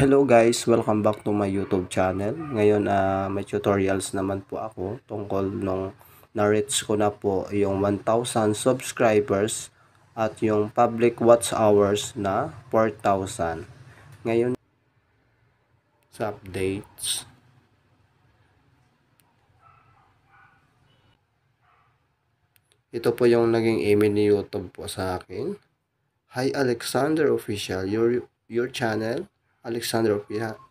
Hello guys, welcome back to my YouTube channel. Ngayon uh, may tutorials naman po ako tungkol nung na-reach ko na po yung 1,000 subscribers at yung public watch hours na 4,000. Ngayon sa updates Ito po yung naging email ni YouTube po sa akin. Hi Alexander Official, your, your channel Alexander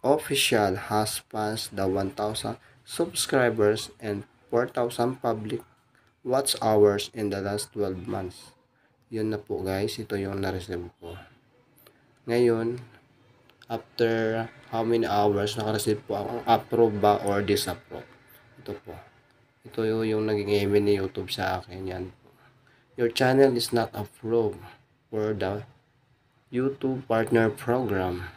Official has passed the 1,000 subscribers and 4,000 public watch hours in the last 12 months. Yun na po guys, ito yung na-receive ko. Ngayon, after how many hours naka-receive po ako, approve ba or disapprove. Ito po. Ito yung naging email ni YouTube sa akin. Yan po. Your channel is not approved for the YouTube Partner Program.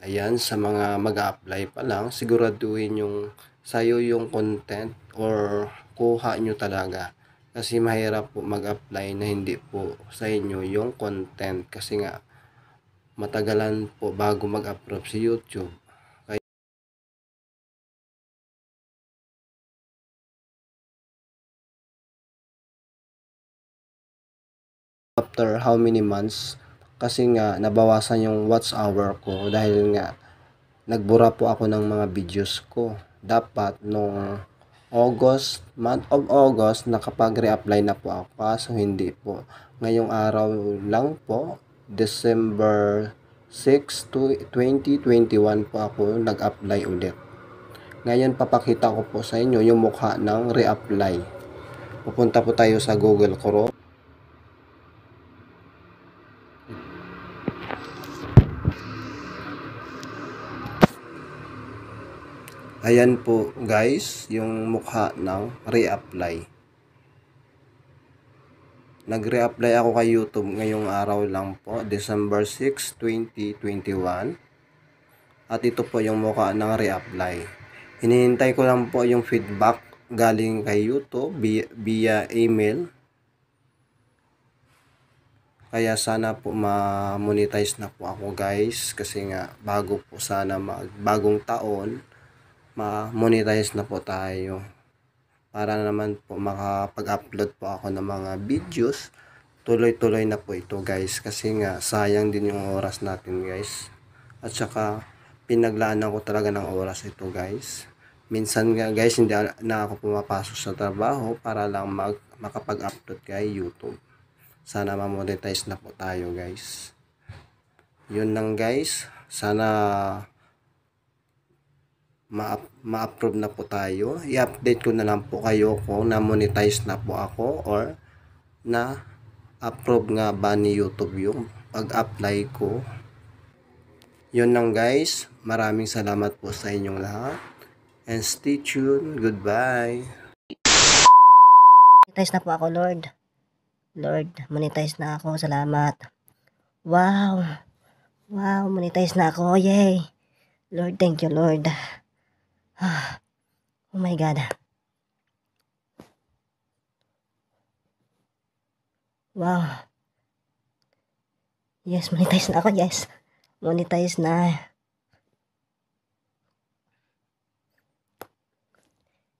Ayan, sa mga mag-a-apply pa lang, siguraduhin yung sa'yo yung content or kuha nyo talaga. Kasi mahirap po mag-apply na hindi po sa inyo yung content. Kasi nga, matagalan po bago mag-approve si YouTube. After how many months, kasi nga nabawasan yung watch hour ko dahil nga nagbura po ako ng mga videos ko. Dapat nung August, month of August, nakapag-reapply na po ako kaso hindi po. Ngayong araw lang po, December 6 2021 po ako nag-apply ulit. Ngayon papakita ko po sa inyo yung mukha ng reapply. Pupunta po tayo sa Google Chrome. Ayan po guys, yung mukha ng reapply. Nag-reapply ako kay YouTube ngayong araw lang po, December 6, 2021. At ito po yung mukha ng reapply. Hinihintay ko lang po yung feedback galing kay YouTube via, email. Kaya sana po ma-monetize na po ako guys kasi nga bago po sana mag bagong taon ma-monetize na po tayo para naman po makapag-upload po ako ng mga videos tuloy-tuloy na po ito guys kasi nga sayang din yung oras natin guys at saka pinaglaanan ko talaga ng oras ito guys minsan nga guys hindi na ako pumapasok sa trabaho para lang mag, makapag-upload kay YouTube sana ma-monetize na po tayo guys yun lang guys sana ma-approve ma, na po tayo. I-update ko na lang po kayo kung na-monetize na po ako or na-approve nga ba ni YouTube yung pag-apply ko. Yun lang guys. Maraming salamat po sa inyong lahat. And stay tuned. Goodbye. Monetize na po ako, Lord. Lord, monetize na ako. Salamat. Wow. Wow, monetize na ako. Yay. Lord, thank you, Lord. Oh my God. Wow. Yes, monetize na ako, yes. Monetize na.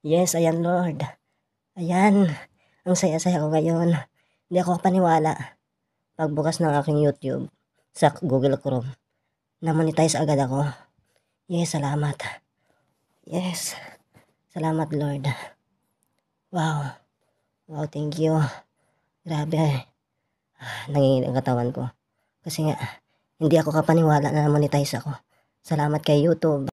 Yes, ayan Lord. Ayan. Ang saya-saya ko ngayon. Hindi ako paniwala. Pagbukas ng aking YouTube sa Google Chrome, na monetize agad ako. Yes, salamat. Yes. Salamat, Lord. Wow. Wow, thank you. Grabe. Ah, nangingin ang katawan ko. Kasi nga, hindi ako kapaniwala na monetize ako. Salamat kay YouTube.